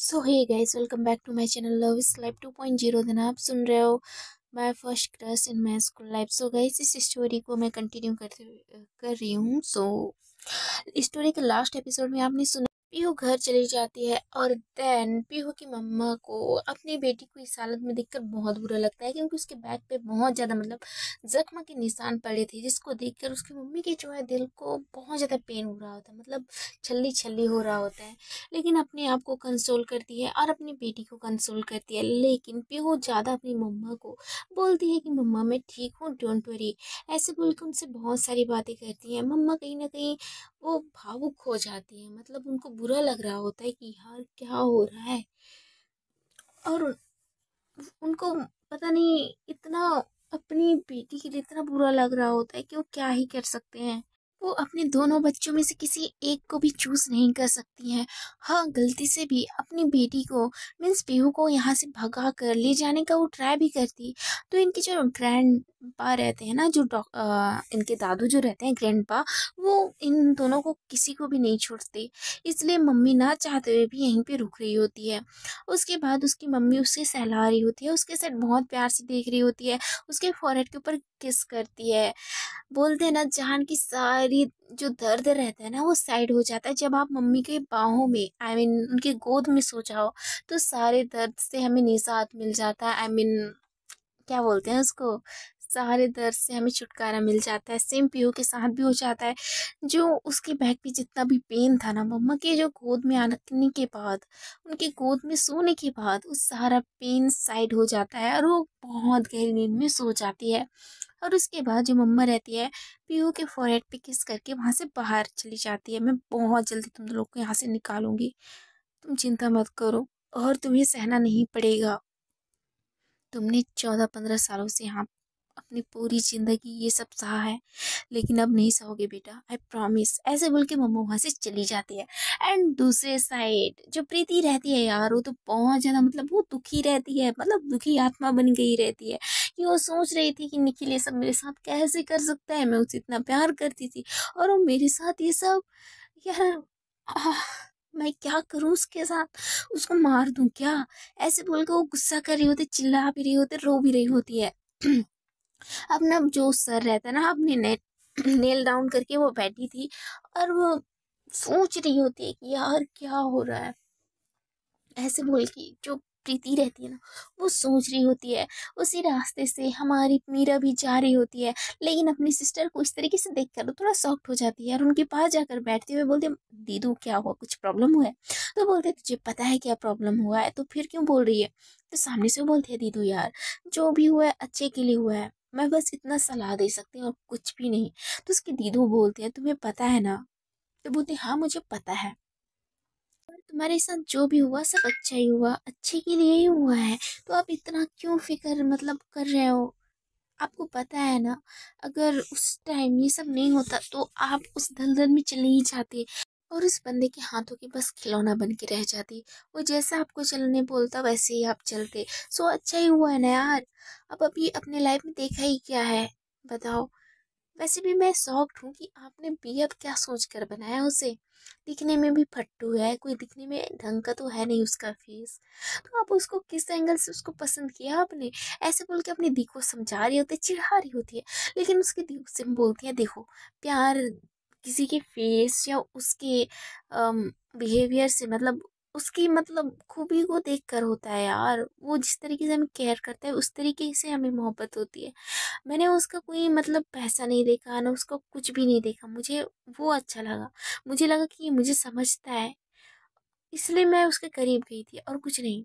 So hey guys welcome back to my channel love is life two point zero दिन आप सुन रहे हो my first crush in my school life so guys इस story को मैं कंटिन्यू कर रही हूँ सो so, स्टोरी के लास्ट एपिसोड में आपने सुना पीहू घर चली जाती है और देन पीहू की मम्मा को अपनी बेटी को इस हालत में देखकर बहुत बुरा लगता है क्योंकि उसके बैक पे बहुत ज़्यादा मतलब जख्म के निशान पड़े थे जिसको देखकर उसकी मम्मी के जो है दिल को बहुत ज़्यादा पेन हो रहा होता है मतलब छल्ली छल्ली हो रहा होता है लेकिन अपने आप को कंसोल करती है और अपनी बेटी को कंसोल करती है लेकिन पीहू ज़्यादा अपनी मम्मा को बोलती है कि मम्मा मैं ठीक हूँ डोंट वरी ऐसे बोल के उनसे बहुत सारी बातें करती हैं मम्मा कहीं ना कहीं वो भावुक हो जाती है मतलब उनको बुरा लग रहा होता है कि यार क्या हो रहा है और उनको पता नहीं इतना अपनी बेटी के लिए इतना बुरा लग रहा होता है कि वो क्या ही कर सकते हैं वो अपने दोनों बच्चों में से किसी एक को भी चूज नहीं कर सकती हैं हाँ गलती से भी अपनी बेटी को मीन्स पीहू को यहाँ से भगा कर ले जाने का वो ट्राई भी करती तो इनके जो ग्रैंड पा रहते हैं ना जो डॉ इनके दादू जो रहते हैं ग्रैंड पा वो इन दोनों को किसी को भी नहीं छोड़ते इसलिए मम्मी ना चाहते हुए भी यहीं पे रुक रही होती है उसके बाद उसकी मम्मी उसे सहला रही होती है उसके साथ बहुत प्यार से देख रही होती है उसके फॉरहेड के ऊपर किस करती है बोलते हैं ना जान की सारी जो दर्द रहता है ना वो साइड हो जाता है जब आप मम्मी के बाहों में आई I मीन mean, उनकी गोद में सो जाओ तो सारे दर्द से हमें निजात मिल जाता है आई I मीन mean, क्या बोलते हैं उसको सारे दर्द से हमें छुटकारा मिल जाता है सेम पीओ के साथ भी हो जाता है जो उसके बैक पे जितना भी पेन था ना मम्मा के जो गोद में आने के बाद उनके गोद में सोने के बाद उस सारा पेन साइड हो जाता है और वो बहुत गहरी नींद में सो जाती है और उसके बाद जो मम्मा रहती है पीयू के फॉरहेड पे किस करके वहाँ से बाहर चली जाती है मैं बहुत जल्दी तुम लोग को यहाँ से निकालूंगी तुम चिंता मत करो और तुम्हें सहना नहीं पड़ेगा तुमने चौदह पंद्रह सालों से यहाँ अपनी पूरी ज़िंदगी ये सब सहा है लेकिन अब नहीं सहोगे बेटा आई प्रॉमिस ऐसे बोल के मम्मा वहाँ से चली जाती है एंड दूसरे साइड जो प्रीति रहती है यार वो तो बहुत ज़्यादा मतलब वो दुखी रहती है मतलब दुखी आत्मा बन गई रहती है कि वो सोच रही थी कि निखिल ये सब मेरे साथ कैसे कर सकता है मैं उसे इतना प्यार करती थी और वो मेरे साथ ये सब यार मैं क्या करूँ उसके साथ उसको मार दूँ क्या ऐसे बोल के वो गुस्सा कर रही होती चिल्ला भी रही होती रो भी रही होती है अपना जो सर रहता ना अपने ने, नेल डाउन करके वो बैठी थी और वो सोच रही होती है कि यार क्या हो रहा है ऐसे बोल के जो प्रीति रहती है ना वो सोच रही होती है उसी रास्ते से हमारी मीरा भी जा रही होती है लेकिन अपनी सिस्टर को इस तरीके से देख कर थोड़ा सॉफ्ट हो जाती है और उनके पास जाकर बैठते हुए बोलते दीदू क्या हुआ कुछ प्रॉब्लम हुआ है तो बोलते तुझे पता है क्या प्रॉब्लम हुआ है तो फिर क्यों बोल रही है तो सामने से बोलते हैं दीदू यार जो भी हुआ है अच्छे के लिए हुआ है मैं बस इतना सलाह दे सकती हूँ और कुछ भी नहीं तो उसकी दीदू बोलते हैं तुम्हें पता है ना तो बोलते हाँ मुझे पता है तुम्हारे साथ जो भी हुआ सब अच्छा ही हुआ अच्छे के लिए ही हुआ है तो आप इतना क्यों फिक्र मतलब कर रहे हो आपको पता है ना अगर उस टाइम ये सब नहीं होता तो आप उस दलदल में चले ही जाते और उस बंदे के हाथों के बस खिलौना बन के रह जाती वो जैसा आपको चलने बोलता वैसे ही आप चलते सो अच्छा ही हुआ है ना यार अब अभी अपने लाइफ में देखा ही क्या है बताओ वैसे भी मैं शॉक्ड हूँ कि आपने बेहद क्या सोच कर बनाया उसे दिखने में भी फट्टू है कोई दिखने में ढंग का तो है नहीं उसका फेस तो आप उसको किस एंगल से उसको पसंद किया आपने ऐसे बोल के अपनी दी को समझा रही होती है चिढ़ा रही होती है लेकिन उसकी दी से बोलती है देखो प्यार किसी के फेस या उसके बिहेवियर से मतलब उसकी मतलब खूबी को देख कर होता है यार वो जिस तरीके से हमें केयर करता है उस तरीके से हमें मोहब्बत होती है मैंने उसका कोई मतलब पैसा नहीं देखा ना उसका कुछ भी नहीं देखा मुझे वो अच्छा लगा मुझे लगा कि ये मुझे समझता है इसलिए मैं उसके करीब गई थी और कुछ नहीं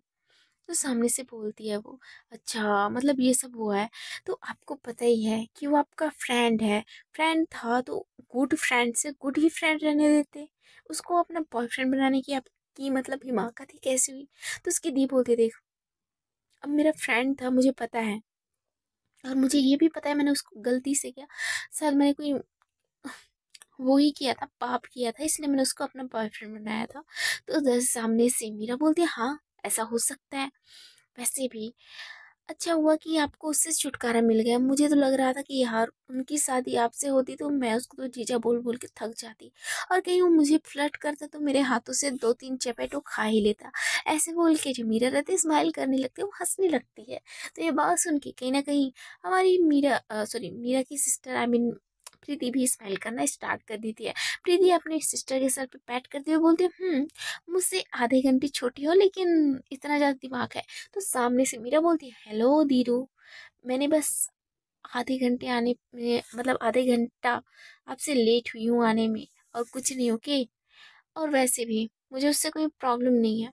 तो सामने से बोलती है वो अच्छा मतलब ये सब हुआ है तो आपको पता ही है कि वो आपका फ्रेंड है फ्रेंड था तो गुड फ्रेंड से गुड ही फ्रेंड रहने देते उसको अपना बॉयफ्रेंड बनाने की आपकी मतलब हिमाकत ही कैसे हुई तो उसकी दी बोलती देख अब मेरा फ्रेंड था मुझे पता है और मुझे ये भी पता है मैंने उसको गलती से किया शायद मैंने कोई वो ही किया था पाप किया था इसलिए मैंने उसको अपना बॉयफ्रेंड बनाया था तो उधर सामने से मीरा बोलती है हाँ ऐसा हो सकता है वैसे भी अच्छा हुआ कि आपको उससे छुटकारा मिल गया मुझे तो लग रहा था कि यार उनकी शादी आपसे होती तो मैं उसको तो जीजा बोल बोल के थक जाती और कहीं वो मुझे फ्लर्ट करता तो मेरे हाथों से दो तीन वो खा ही लेता ऐसे बोल के जो मीरा रहती स्माइल करने लगती वो हंसने लगती है तो ये बात सुन के कहीं ना कहीं हमारी मीरा सॉरी मीरा की सिस्टर आई मीन प्रीति भी स्माइल करना स्टार्ट कर देती है प्रीति अपने सिस्टर के सर पर पैट करते हुए बोलती है हम्म, मुझसे आधे घंटे छोटी हो लेकिन इतना ज़्यादा दिमाग है तो सामने से मीरा बोलती है हेलो धीरू मैंने बस आधे घंटे आने में मतलब आधे घंटा आपसे लेट हुई हूँ आने में और कुछ नहीं ओके और वैसे भी मुझे उससे कोई प्रॉब्लम नहीं है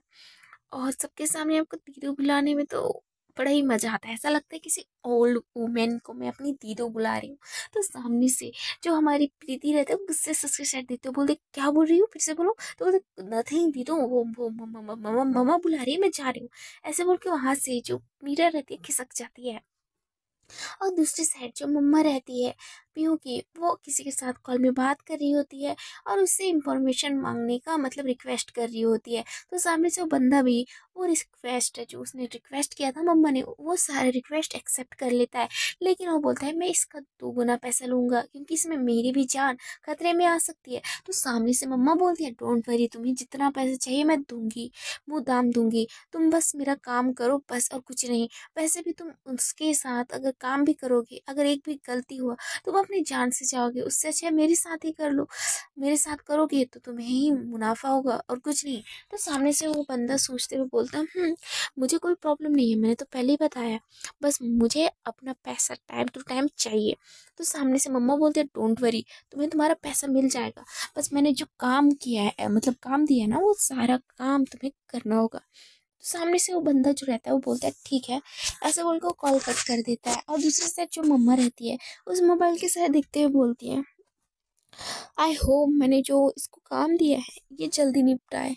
और सबके सामने आपको धीरू बुलाने में तो बड़ा ही मज़ा आता है ऐसा लगता है किसी ओल्ड वूमेन को मैं अपनी दीदो बुला रही हूँ तो सामने से जो हमारी प्रीति रहते हैं गुस्से से उसके साइड देते हो बोलते क्या बोल रही हूँ फिर से बोलो तो बोलते नथिंग दीदो वो वो ममा ममा बुला रही है मैं जा रही हूँ ऐसे बोल के वहाँ से जो मीरा रहती है खिसक जाती है और दूसरी साइड जो मम्मा रहती है भी होगी वो किसी के साथ कॉल में बात कर रही होती है और उससे इंफॉर्मेशन मांगने का मतलब रिक्वेस्ट कर रही होती है तो सामने से वो बंदा भी वो रिक्वेस्ट है जो उसने रिक्वेस्ट किया था मम्मा ने वो सारे रिक्वेस्ट एक्सेप्ट कर लेता है लेकिन वो बोलता है मैं इसका दो गुना पैसा लूँगा क्योंकि इसमें मेरी भी जान खतरे में आ सकती है तो सामने से मम्मा बोलती है डोंट वरी तुम्हें जितना पैसा चाहिए मैं दूंगी मुँह दाम दूंगी तुम बस मेरा काम करो बस और कुछ नहीं वैसे भी तुम उसके साथ अगर काम भी करोगे अगर एक भी गलती हुआ तो अपनी जान से जाओगे उससे अच्छा है मेरे साथ ही कर लो मेरे साथ करोगे तो तुम्हें ही मुनाफा होगा और कुछ नहीं तो सामने से वो बंदा सोचते हुए बोलता हम्म, मुझे कोई प्रॉब्लम नहीं है मैंने तो पहले ही बताया बस मुझे अपना पैसा टाइम टू टाइम चाहिए तो सामने से मम्मा बोलते हैं डोंट वरी तुम्हें तुम्हारा पैसा मिल जाएगा बस मैंने जो काम किया है मतलब काम दिया है ना वो सारा काम तुम्हें करना होगा तो सामने से वो बंदा जो रहता है वो बोलता है ठीक है ऐसे बोल के वो कॉल कट कर देता है और दूसरे साइड जो मम्मा रहती है उस मोबाइल के साथ देखते हुए बोलती है आई होप मैंने जो इसको काम दिया है ये जल्दी निपटाए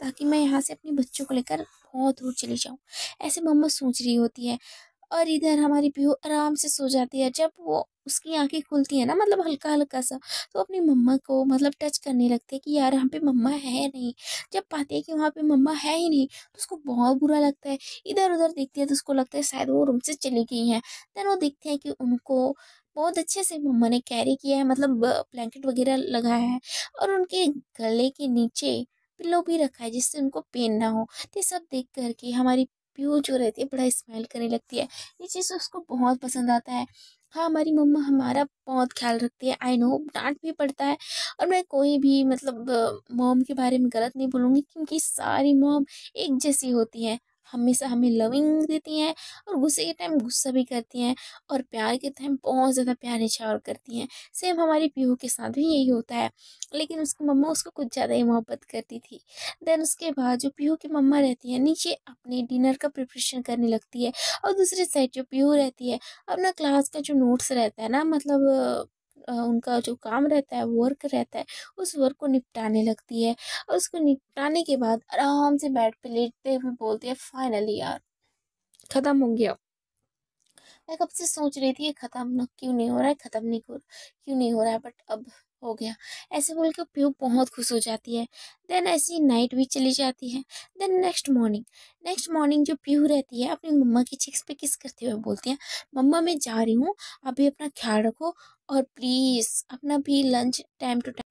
ताकि मैं यहाँ से अपने बच्चों को लेकर बहुत दूर चली जाऊँ ऐसे मम्मा सोच रही होती है और इधर हमारी पीहू आराम से सो जाती है जब वो उसकी आंखें खुलती हैं ना मतलब हल्का हल्का सा तो अपनी मम्मा को मतलब टच करने लगते हैं कि यार यहाँ पे मम्मा है नहीं जब पाते हैं कि वहाँ पे मम्मा है ही नहीं तो उसको बहुत बुरा लगता है इधर उधर देखती है तो उसको लगता है शायद वो रूम से चली गई हैं देन वो देखते हैं कि उनको बहुत अच्छे से मम्मा ने कैरी किया है मतलब ब्लैंकेट वगैरह लगाया है और उनके गले के नीचे पिल्लो भी रखा है जिससे उनको पेन ना हो तो सब देख कर के हमारी प्यू जो रहती है बड़ा स्माइल करने लगती है ये चीज़ उसको बहुत पसंद आता है हाँ हमारी मम्मा हमारा बहुत ख्याल रखती है आई नो डांट भी पड़ता है और मैं कोई भी मतलब मॉम के बारे में गलत नहीं बोलूँगी क्योंकि सारी मॉम एक जैसी होती हैं हमेशा हमें लविंग देती हैं और गुस्से के टाइम गुस्सा भी करती हैं और प्यार के टाइम बहुत ज़्यादा प्यार इशावर करती हैं सेम हमारी पीहू के साथ भी यही होता है लेकिन उसकी मम्मा उसको कुछ ज़्यादा ही मोहब्बत करती थी देन उसके बाद जो पीहू की मम्मा रहती है नीचे अपने डिनर का प्रिपरेशन करने लगती है और दूसरी साइड जो पीहू रहती है अपना क्लास का जो नोट्स रहता है ना मतलब उनका जो काम रहता है वर्क रहता है उस वर्क को निपटाने लगती है और उसको निपटाने के बाद आराम से बेड पे लेटते हुए बोलती है फाइनली यार ख़त्म हो गया मैं कब से सोच रही थी ये ख़त्म क्यों नहीं हो रहा है ख़त्म नहीं हो क्यों नहीं हो रहा है बट अब हो गया ऐसे बोल के प्यू बहुत खुश हो जाती है देन ऐसी नाइट भी चली जाती है then next morning next morning जो प्यू रहती है अपनी मम्मा की चिक्स पे किस करते हुए बोलती है मम्मा मैं जा रही हूँ अभी अपना ख्याल रखो और प्लीज़ अपना भी lunch time to time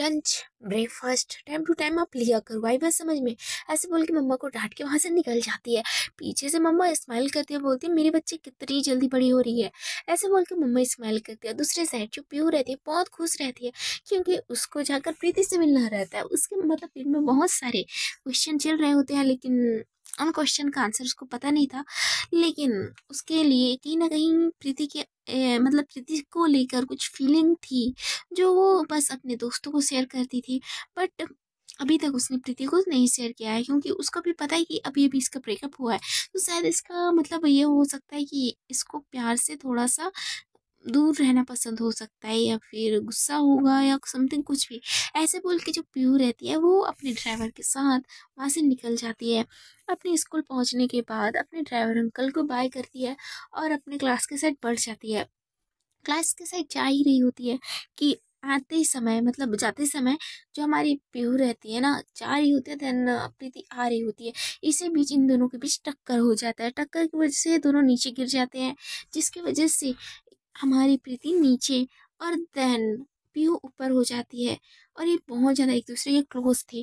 lunch breakfast time to time आप लिया करो आई बात समझ में ऐसे बोल के मम्मा को डांट के वहाँ से निकल जाती है पीछे से मम्मा स्माइल करती है बोलती है मेरे बच्चे कितनी जल्दी बड़ी हो रही है ऐसे बोल के मम्मा स्माइल करती है दूसरे साइड जो प्योर रहती है बहुत खुश रहती है क्योंकि उसको जाकर प्रीति से मिलना रहता है उसके मतलब पेट में बहुत सारे क्वेश्चन चल रहे होते हैं लेकिन उन क्वेश्चन का आंसर उसको पता नहीं था लेकिन उसके लिए कहीं ना कहीं प्रीति के ए, मतलब प्रीति को लेकर कुछ फीलिंग थी जो वो बस अपने दोस्तों को शेयर करती थी बट अभी तक उसने प्रीति को नहीं शेयर किया है क्योंकि उसको भी पता है कि अभी अभी इसका ब्रेकअप हुआ है तो शायद इसका मतलब ये हो सकता है कि इसको प्यार से थोड़ा सा दूर रहना पसंद हो सकता है या फिर गुस्सा होगा या समथिंग कुछ भी ऐसे बोल के जो पीहू रहती है वो अपने ड्राइवर के साथ वहाँ से निकल जाती है अपने स्कूल पहुँचने के बाद अपने ड्राइवर अंकल को बाय करती है और अपने क्लास के साइड बढ़ जाती है क्लास के साइड जा ही रही होती है कि आते ही समय मतलब जाते समय जो हमारी प्यू रहती है ना जा रही होती है देन प्रीति आ रही होती है इसी बीच इन दोनों के बीच टक्कर हो जाता है टक्कर की वजह से दोनों नीचे गिर जाते हैं जिसकी वजह से हमारी प्रीति नीचे और देन पीहू ऊपर हो जाती है और ये बहुत ज़्यादा एक दूसरे के क्लोज थे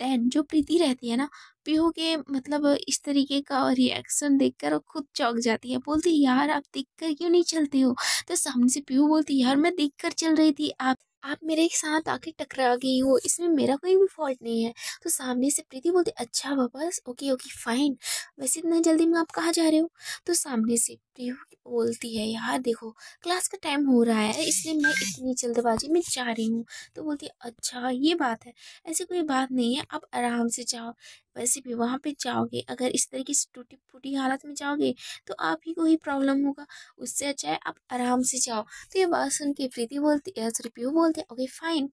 देन जो प्रीति रहती है ना पीहू के मतलब इस तरीके का रिएक्शन देखकर खुद चौक जाती है बोलती यार आप देख कर क्यों नहीं चलते हो तो सामने से पीहू बोलती यार मैं देख कर चल रही थी आप आप मेरे साथ आके टकरा गई हो इसमें मेरा कोई भी फॉल्ट नहीं है तो सामने से प्रीति बोलती अच्छा बस ओके ओके फाइन वैसे इतना जल्दी में आप कहाँ जा रहे हो तो सामने से प्रियू बोलती है यार देखो क्लास का टाइम हो रहा है इसलिए मैं इतनी जल्दबाजी में जा रही हूँ तो बोलती है अच्छा ये बात है ऐसी कोई बात नहीं है आप आराम से जाओ वैसे भी वहाँ पे जाओगे अगर इस तरीके से टूटी फूटी हालत में जाओगे तो आप ही को ही प्रॉब्लम होगा उससे अच्छा है आप आराम से जाओ तो ये बात सुन के प्रीति बोलती है सॉरी पीहू बोलते हैं ओके फाइन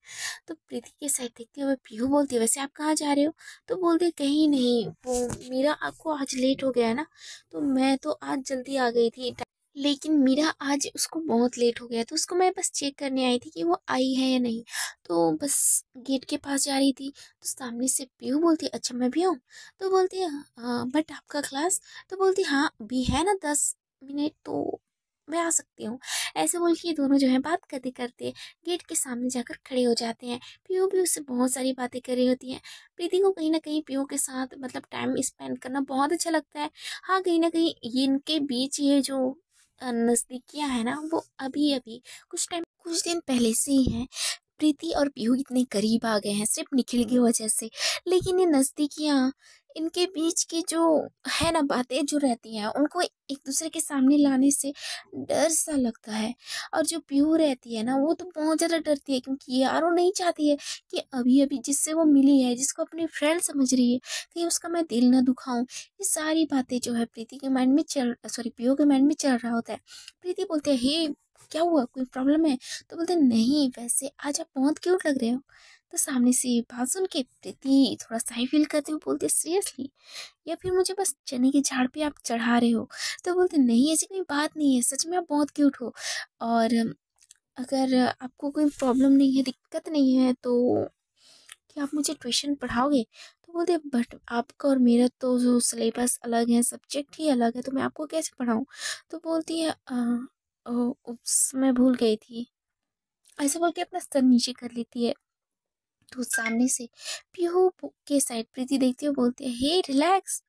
तो प्रीति के साइड देखते हुए पीहू बोलती है वैसे आप कहाँ जा रहे हो तो बोलते कहीं नहीं वो मेरा आपको आज लेट हो गया है ना तो मैं तो आज जल्दी आ गई थी लेकिन मेरा आज उसको बहुत लेट हो गया तो उसको मैं बस चेक करने आई थी कि वो आई है या नहीं तो बस गेट के पास जा रही थी तो सामने से पीयू बोलती अच्छा मैं भी हूँ तो बोलती बट हाँ, आपका क्लास तो बोलती हाँ भी है ना दस मिनट तो मैं आ सकती हूँ ऐसे बोल के ये दोनों जो है बात करते करते गेट के सामने जाकर खड़े हो जाते हैं पीओ भी उससे बहुत सारी बातें कर रही होती हैं प्रीति को कहीं ना कहीं पीओ के साथ मतलब टाइम स्पेंड करना बहुत अच्छा लगता है हाँ कहीं ना कहीं इनके बीच ये जो नज़दीकियाँ हैं ना वो अभी अभी कुछ टाइम कुछ दिन पहले से ही हैं प्रीति और पीहू इतने करीब आ गए हैं सिर्फ निखिल की हाँ। वजह से लेकिन ये नज़दीकियाँ इनके बीच की जो है ना बातें जो रहती हैं उनको एक दूसरे के सामने लाने से डर सा लगता है और जो प्यू रहती है ना वो तो बहुत ज़्यादा डरती है क्योंकि यार वो नहीं चाहती है कि अभी अभी जिससे वो मिली है जिसको अपनी फ्रेंड समझ रही है कहीं उसका मैं दिल ना दुखाऊँ ये सारी बातें जो है प्रीति के माइंड में चल सॉरी प्यू के माइंड में चल रहा होता है प्रीति बोलते हैं हे क्या हुआ कोई प्रॉब्लम है तो बोलते नहीं वैसे आज आप बहुत क्यूट लग रहे हो तो सामने से बात सुन के प्रीति थोड़ा ही फील करते हो बोलते सीरियसली या फिर मुझे बस चने की झाड़ पे आप चढ़ा रहे हो तो बोलते नहीं ऐसी कोई बात नहीं है सच में आप बहुत क्यूट हो और अगर आपको कोई प्रॉब्लम नहीं है दिक्कत नहीं है तो क्या आप मुझे ट्यूशन पढ़ाओगे तो बोलते बट आपका और मेरा तो जो सिलेबस अलग है सब्जेक्ट ही अलग है तो मैं आपको कैसे पढ़ाऊँ तो बोलती है आ, ओ, उस, मैं भूल गई थी ऐसे बोल के अपना स्तर नीचे कर लेती है तो सामने से पीहू के साइड प्रीति देखते हुए बोलते हैं हे रिलैक्स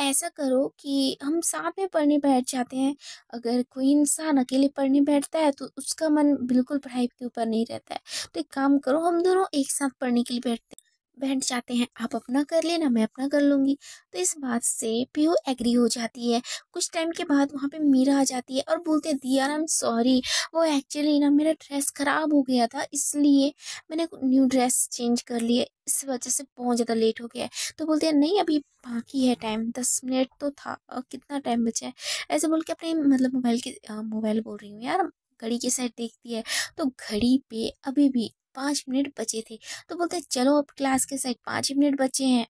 ऐसा करो कि हम साथ में पढ़ने बैठ जाते हैं अगर कोई इंसान अकेले पढ़ने बैठता है तो उसका मन बिल्कुल पढ़ाई के ऊपर नहीं रहता है तो एक काम करो हम दोनों एक साथ पढ़ने के लिए बैठते हैं बहन चाहते हैं आप अपना कर लेना मैं अपना कर लूँगी तो इस बात से पीहू एग्री हो जाती है कुछ टाइम के बाद वहाँ पे मीरा आ जाती है और बोलते हैं दिया आई एम सॉरी वो एक्चुअली ना मेरा ड्रेस ख़राब हो गया था इसलिए मैंने न्यू ड्रेस चेंज कर लिया इस वजह से बहुत ज़्यादा लेट हो गया है तो बोलते हैं नहीं अभी बाकी है टाइम दस मिनट तो था और कितना टाइम बचा है ऐसे बोल के अपने मतलब मोबाइल के मोबाइल बोल रही हूँ यार घड़ी की साइड देखती है तो घड़ी पे अभी भी पाँच मिनट बचे थे तो बोलते हैं चलो अब क्लास के साइड पाँच ही मिनट बचे हैं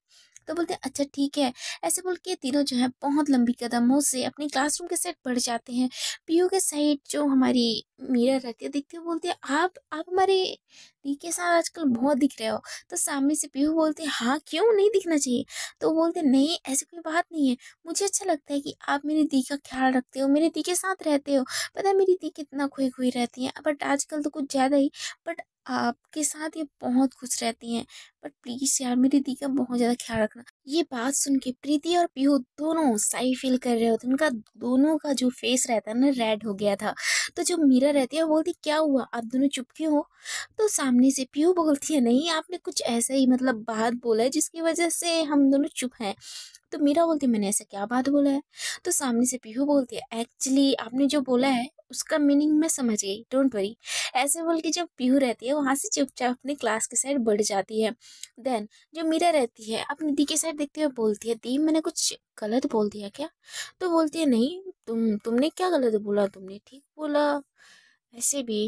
तो बोलते हैं अच्छा ठीक है ऐसे बोल के तीनों जो है बहुत लंबी कदमों से अपनी क्लासरूम के साइड बढ़ जाते हैं पीयू के साइड जो हमारी मीरा रहती है देखते हुए बोलते हैं आप आप हमारे दी के साथ आजकल बहुत दिख रहे हो तो सामने से पीयू बोलते हैं हाँ क्यों नहीं दिखना चाहिए तो बोलते नहीं ऐसी कोई बात नहीं है मुझे अच्छा लगता है कि आप मेरी दी का ख्याल रखते हो मेरे दी के साथ रहते हो पता है मेरी दी कितना खोई खोई रहती है बट आजकल तो कुछ ज़्यादा ही बट आपके साथ ये बहुत खुश रहती हैं बट प्लीज़ यार मेरी दी का बहुत ज़्यादा ख्याल रखना ये बात सुन के प्रीति और पीहू दोनों सही फील कर रहे होते उनका दोनों का जो फेस रहता है ना रेड हो गया था तो जो मीरा रहती है वो बोलती क्या हुआ आप दोनों चुप क्यों हो तो सामने से पीहू बोलती है नहीं आपने कुछ ऐसा ही मतलब बात बोला है जिसकी वजह से हम दोनों चुप हैं तो मीरा बोलती है मैंने ऐसा क्या बात बोला है तो सामने से पीहू बोलती है एक्चुअली आपने जो बोला है उसका मीनिंग मैं समझ गई डोंट वरी ऐसे बोल के जब पीहू रहती है वहाँ से चुपचाप अपने क्लास के साइड बढ़ जाती है देन जो मीरा रहती है अपनी दी के साइड देखते हुए बोलती है दी मैंने कुछ गलत बोल दिया क्या तो बोलती है नहीं तुम तुमने क्या गलत बोला तुमने ठीक बोला ऐसे भी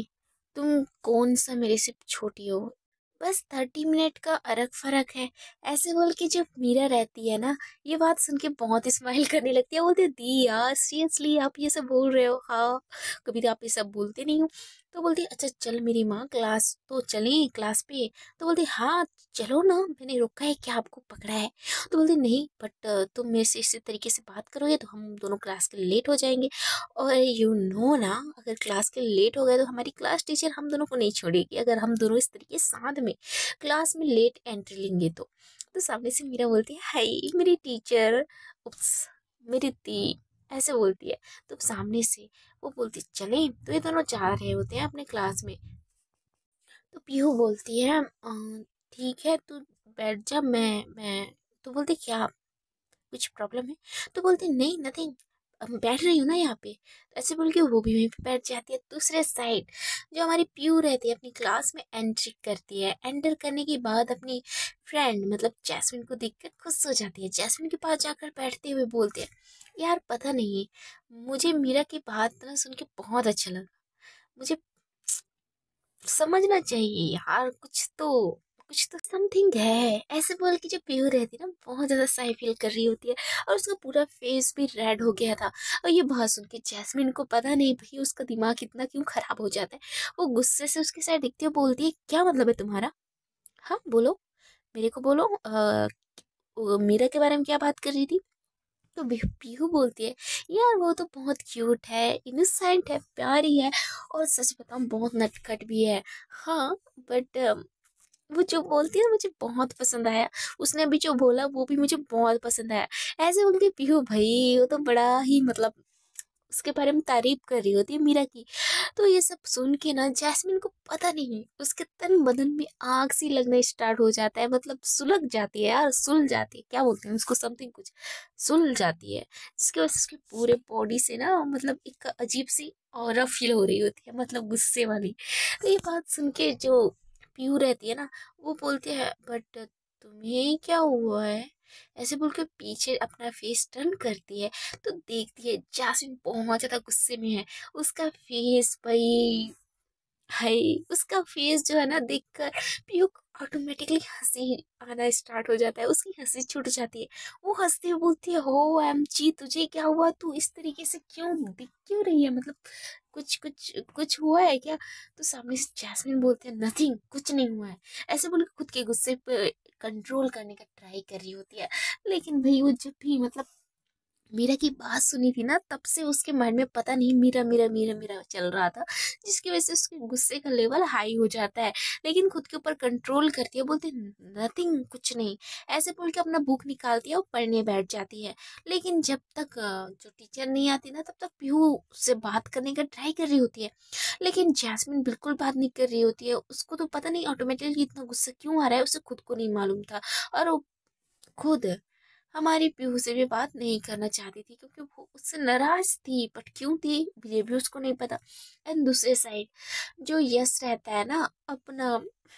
तुम कौन सा मेरे से छोटी हो बस थर्टी मिनट का अरग फ़र्क है ऐसे बोल के जब मीरा रहती है ना ये बात सुन के बहुत स्माइल करने लगती है बोलते दी यार सीरियसली आप ये सब बोल रहे हो हाँ कभी तो आप ये सब बोलते नहीं हो तो बोलती अच्छा चल मेरी माँ क्लास तो चलें क्लास पे तो बोलती हाँ चलो ना मैंने रोका है क्या आपको पकड़ा है तो बोलती नहीं बट तुम मेरे से इसी तरीके से बात करोगे तो हम दोनों क्लास के लेट हो जाएंगे और यू नो ना अगर क्लास के लेट हो गए तो हमारी क्लास टीचर हम दोनों को नहीं छोड़ेगी अगर हम दोनों इस तरीके साथ में क्लास में लेट एंट्री लेंगे तो तो सामने से मीरा बोलती है हाई मेरी टीचर उप्स मेरी दी ऐसे बोलती है तो सामने से वो बोलती चले तो ये दोनों जा रहे होते हैं अपने क्लास में तो पीहू बोलती है ठीक है तू बैठ जा मैं मैं तो बोलती क्या कुछ प्रॉब्लम है तो बोलती नहीं नथिंग बैठ रही हूँ ना यहाँ पे तो ऐसे बोल के वो भी वहीं पे बैठ जाती है दूसरे साइड जो हमारी प्यू रहती है अपनी क्लास में एंट्री करती है एंटर करने के बाद अपनी फ्रेंड मतलब जैस्मिन को देख कर खुश हो जाती है जैस्मिन के पास जाकर बैठते हुए बोलते हैं यार पता नहीं मुझे मीरा की बात ना सुन के बहुत अच्छा लगा मुझे समझना चाहिए यार कुछ तो कुछ तो समथिंग है ऐसे बोल के जो पीहू रहती ना बहुत ज़्यादा साई फील कर रही होती है और उसका पूरा फेस भी रेड हो गया था और ये बहुत सुन के जैसमिन को पता नहीं भाई उसका दिमाग इतना क्यों ख़राब हो जाता है वो गुस्से से उसके साथ दिखती है बोलती है क्या मतलब है तुम्हारा हाँ बोलो मेरे को बोलो आ, मीरा के बारे में क्या बात कर रही थी तो पीहू बोलती है यार वो तो बहुत क्यूट है इनोसेंट है प्यारी है और सच बताऊँ बहुत नटखट भी है हाँ बट वो जो बोलती है मुझे बहुत पसंद आया उसने अभी जो बोला वो भी मुझे बहुत पसंद आया ऐसे बोल के पीहू भाई वो तो बड़ा ही मतलब उसके बारे में तारीफ कर रही होती है मीरा की तो ये सब सुन के ना जैस्मिन को पता नहीं उसके तन बदन में आग सी लगना स्टार्ट हो जाता है मतलब सुलग जाती है यार सुल जाती है क्या बोलते हैं उसको समथिंग कुछ सुल जाती है जिसकी वजह से उसके पूरे बॉडी से ना मतलब एक अजीब सी और फील हो रही होती है मतलब गुस्से वाली तो ये बात सुन के जो पीयू रहती है ना वो बोलती है बट तुम्हें क्या हुआ है ऐसे बोल के पीछे अपना फेस टर्न करती है तो देखती है जासमिन बहुत ज़्यादा गुस्से में है उसका फेस भाई हाय उसका फेस जो है ना देखकर पीयू को ऑटोमेटिकली हंसी आना स्टार्ट हो जाता है उसकी हंसी छूट जाती है वो हंसते हुए बोलती है हो एम जी तुझे क्या हुआ तू इस तरीके से क्यों दिख क्यों रही है मतलब कुछ कुछ कुछ हुआ है क्या तो सामने से जैसमिन बोलते हैं नथिंग कुछ नहीं हुआ है ऐसे बोल खुद के गुस्से पर कंट्रोल करने का ट्राई कर रही होती है लेकिन भाई वो जब भी मतलब मीरा की बात सुनी थी ना तब से उसके माइंड में पता नहीं मीरा मीरा मीरा मीरा चल रहा था जिसकी वजह से उसके गुस्से का लेवल हाई हो जाता है लेकिन खुद के ऊपर कंट्रोल करती है बोलती नथिंग कुछ नहीं ऐसे बोल के अपना बुक निकालती है और पढ़ने बैठ जाती है लेकिन जब तक जो टीचर नहीं आती ना तब तक पीहू उससे बात करने का ट्राई कर रही होती है लेकिन जैसमिन बिल्कुल बात नहीं कर रही होती है उसको तो पता नहीं ऑटोमेटिकली इतना गुस्सा क्यों आ रहा है उसे खुद को नहीं मालूम था और वो खुद हमारी पीहू से भी बात नहीं करना चाहती थी क्योंकि वो उससे नाराज थी बट क्यों थी ये भी उसको नहीं पता एंड दूसरे साइड जो यश रहता है ना अपना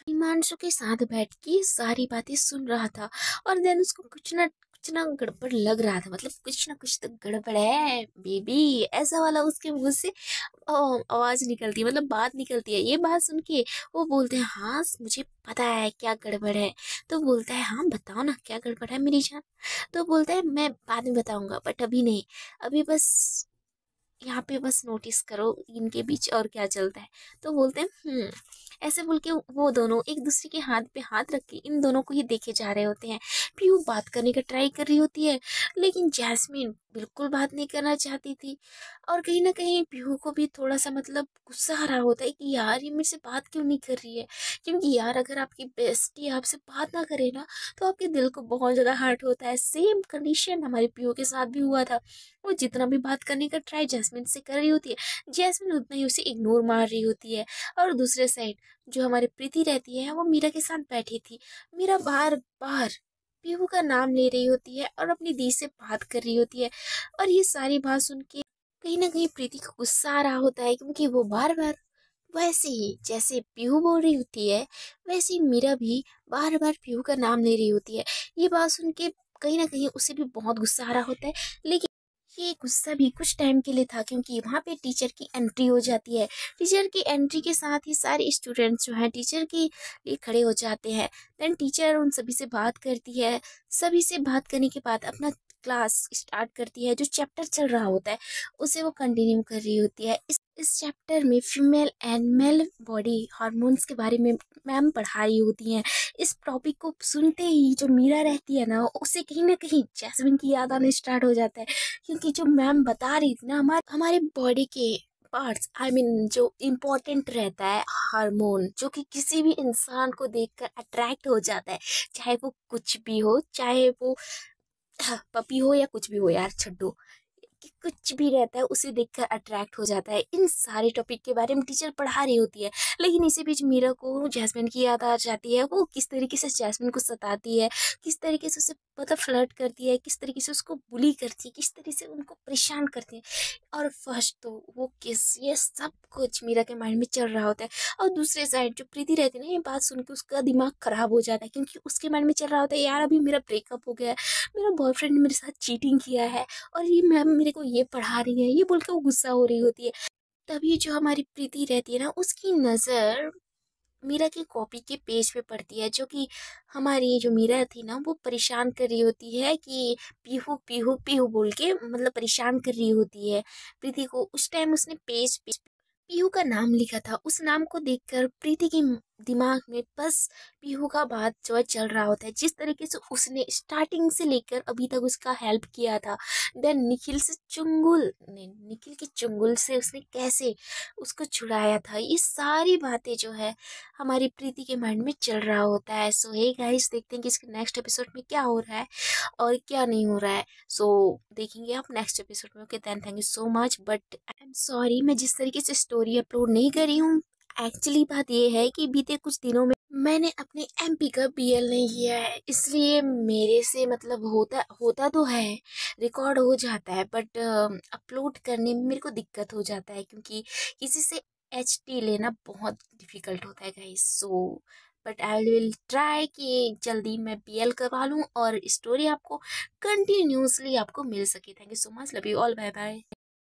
हिमांशु के साथ बैठ के सारी बातें सुन रहा था और देन उसको कुछ ना ना गड़बड़ लग रहा था मतलब कुछ ना कुछ तो गड़बड़ है बेबी ऐसा वाला उसके मुंह से आवाज़ निकलती है मतलब बात निकलती है ये बात सुन के वो बोलते हैं हाँ मुझे पता है क्या गड़बड़ है तो बोलता है हाँ बताओ ना क्या गड़बड़ है मेरी जान तो बोलता है मैं बाद में बताऊंगा बट अभी नहीं अभी बस यहाँ पे बस नोटिस करो इनके बीच और क्या चलता है तो बोलते हैं हम्म ऐसे बोल के वो दोनों एक दूसरे के हाथ पे हाथ रख के इन दोनों को ही देखे जा रहे होते हैं भी वो बात करने का ट्राई कर रही होती है लेकिन जैस्मिन बिल्कुल बात नहीं करना चाहती थी और कहीं ना कहीं पीहू को भी थोड़ा सा मतलब गुस्सा आ रहा होता है कि यार ये मेरे से बात क्यों नहीं कर रही है क्योंकि यार अगर आपकी बेस्टी आपसे बात ना करे ना तो आपके दिल को बहुत ज़्यादा हर्ट होता है सेम कंडीशन हमारे पीहू के साथ भी हुआ था वो जितना भी बात करने का ट्राई जैसमिन से कर रही होती है जैसमिन उतना ही उसे इग्नोर मार रही होती है और दूसरे साइड जो हमारी प्रीति रहती है वो मीरा के साथ बैठी थी मीरा बार बार पीहू का नाम ले रही होती है और अपनी दी से बात कर रही होती है और ये सारी बात सुन के कहीं ना कहीं प्रीति को गुस्सा आ रहा होता है क्योंकि वो बार बार वैसे ही जैसे पीहू बोल रही होती है वैसे ही मीरा भी बार बार पीहू का नाम ले रही होती है ये बात सुन के कहीं ना कहीं उसे भी बहुत गुस्सा आ रहा होता है लेकिन ये गुस्सा भी कुछ टाइम के लिए था क्योंकि वहाँ पे टीचर की एंट्री हो जाती है टीचर की एंट्री के साथ ही सारे स्टूडेंट्स जो हैं टीचर के लिए खड़े हो जाते हैं दैन टीचर उन सभी से बात करती है सभी से बात करने के बाद अपना क्लास स्टार्ट करती है जो चैप्टर चल रहा होता है उसे वो कंटिन्यू कर रही होती है इस इस चैप्टर में female and male body hormones के बारे में मैम पढ़ा रही होती हैं इस टॉपिक को सुनते ही जो मीरा रहती है ना उसे कहीं ना कहीं जैसमिन की याद आना स्टार्ट हो जाता है क्योंकि जो मैम बता रही थी ना हमारे हमारे बॉडी के पार्ट्स आई मीन जो इम्पोर्टेंट रहता है हार्मोन जो कि किसी भी इंसान को देखकर अट्रैक्ट हो जाता है चाहे वो कुछ भी हो चाहे वो पपी हो या कुछ भी हो यार छड्डो कि कुछ भी रहता है उसे देखकर अट्रैक्ट हो जाता है इन सारे टॉपिक के बारे में टीचर पढ़ा रही होती है लेकिन इसी बीच मीरा को जैसमिन की याद आ जाती है वो किस तरीके से जैसमिन को सताती है किस तरीके से उसे मतलब फ्लर्ट करती है किस तरीके से उसको बुली करती है किस तरीके से उनको परेशान करती है और फर्स्ट तो वो किस ये सब कुछ मीरा के माइंड में चल रहा होता है और दूसरे साइड जो प्रीति रहती है ना ये बात सुन के उसका दिमाग ख़राब हो जाता है क्योंकि उसके माइंड में चल रहा होता है यार अभी मेरा ब्रेकअप हो गया है मेरा बॉयफ्रेंड ने मेरे साथ चीटिंग किया है और ये मैम मेरे को ये पढ़ा रही है ये बोल के वो गुस्सा हो रही होती है तभी जो हमारी प्रीति रहती है ना उसकी नज़र मीरा की कॉपी के पेज पे पड़ती है जो कि हमारी जो मीरा थी ना वो परेशान कर रही होती है कि पीहू पीहू पीहू बोल के मतलब परेशान कर रही होती है प्रीति को उस टाइम उसने पेज पे पीहू का नाम लिखा था उस नाम को देखकर प्रीति की दिमाग में बस पीहू का बात जो है चल रहा होता है जिस तरीके से उसने स्टार्टिंग से लेकर अभी तक उसका हेल्प किया था देन निखिल से चुंगुल ने निखिल के चुंगुल से उसने कैसे उसको छुड़ाया था ये सारी बातें जो है हमारी प्रीति के माइंड में चल रहा होता है सो हे गाइस देखते हैं कि इसके नेक्स्ट एपिसोड में क्या हो रहा है और क्या नहीं हो रहा है सो so, देखेंगे आप नेक्स्ट एपिसोड में okay then thank you so much but I am sorry मैं जिस तरीके से स्टोरी अपलोड नहीं करी हूँ एक्चुअली बात यह है कि बीते कुछ दिनों में मैंने अपने पी का एल नहीं किया है इसलिए मेरे से मतलब होता होता तो है रिकॉर्ड हो जाता है बट अपलोड करने में मेरे को दिक्कत हो जाता है क्योंकि किसी से एच लेना बहुत डिफ़िकल्ट होता है guys so but I will try कि जल्दी मैं बी एल करवा लूँ और स्टोरी आपको कंटिन्यूसली आपको मिल सके thank you so much love you all bye bye